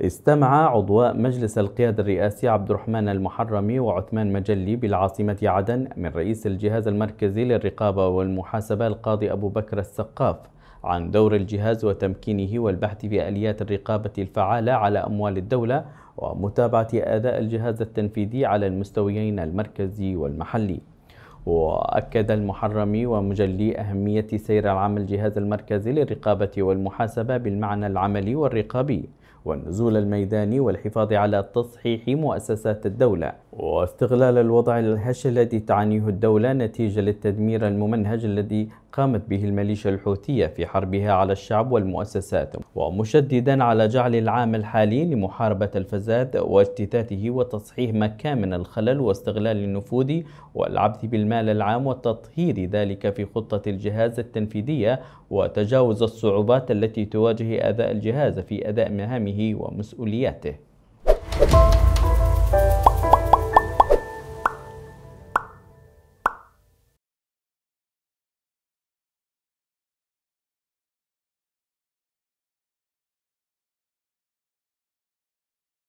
استمع عضواء مجلس القيادة الرئاسي عبد الرحمن المحرمي وعثمان مجلي بالعاصمة عدن من رئيس الجهاز المركزي للرقابة والمحاسبة القاضي أبو بكر السقاف عن دور الجهاز وتمكينه والبحث في آليات الرقابة الفعالة على أموال الدولة ومتابعة أداء الجهاز التنفيذي على المستويين المركزي والمحلي وأكد المحرمي ومجلي أهمية سير العمل الجهاز المركزي للرقابة والمحاسبة بالمعنى العملي والرقابي والنزول الميداني والحفاظ على تصحيح مؤسسات الدولة واستغلال الوضع الهش الذي تعانيه الدولة نتيجة للتدمير الممنهج الذي قامت به الميليشيا الحوثية في حربها على الشعب والمؤسسات ومشددا على جعل العام الحالي لمحاربة الفساد واجتثاثه وتصحيح مكامن الخلل واستغلال النفوذ والعبث بالمال العام وتطهير ذلك في خطة الجهاز التنفيذية وتجاوز الصعوبات التي تواجه أداء الجهاز في أداء مهامه ومسؤولياته